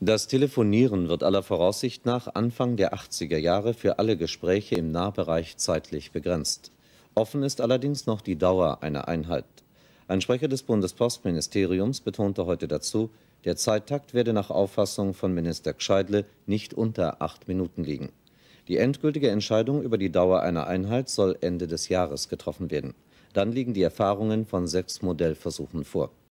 Das Telefonieren wird aller Voraussicht nach Anfang der 80er Jahre für alle Gespräche im Nahbereich zeitlich begrenzt. Offen ist allerdings noch die Dauer einer Einheit. Ein Sprecher des Bundespostministeriums betonte heute dazu, der Zeittakt werde nach Auffassung von Minister Gscheidle nicht unter acht Minuten liegen. Die endgültige Entscheidung über die Dauer einer Einheit soll Ende des Jahres getroffen werden. Dann liegen die Erfahrungen von sechs Modellversuchen vor.